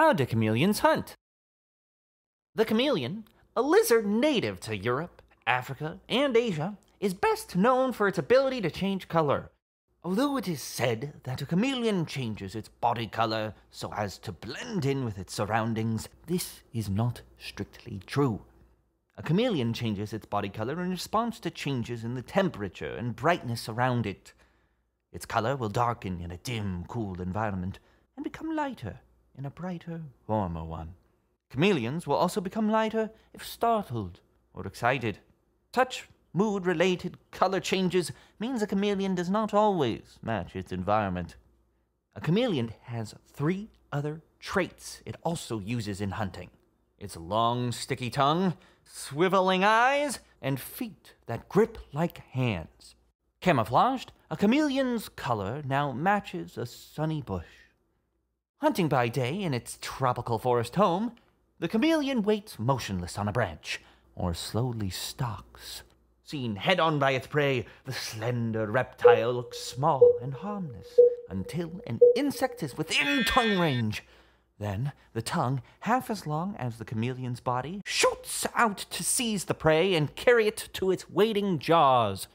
How do chameleons hunt? The chameleon, a lizard native to Europe, Africa, and Asia, is best known for its ability to change color. Although it is said that a chameleon changes its body color so as to blend in with its surroundings, this is not strictly true. A chameleon changes its body color in response to changes in the temperature and brightness around it. Its color will darken in a dim, cool environment and become lighter in a brighter, warmer one. Chameleons will also become lighter if startled or excited. Such mood related color changes means a chameleon does not always match its environment. A chameleon has three other traits it also uses in hunting its long, sticky tongue, swiveling eyes, and feet that grip like hands. Camouflaged, a chameleon's color now matches a sunny bush. Hunting by day in its tropical forest home, the chameleon waits motionless on a branch, or slowly stalks. Seen head on by its prey, the slender reptile looks small and harmless until an insect is within tongue range. Then, the tongue, half as long as the chameleon's body, shoots out to seize the prey and carry it to its waiting jaws.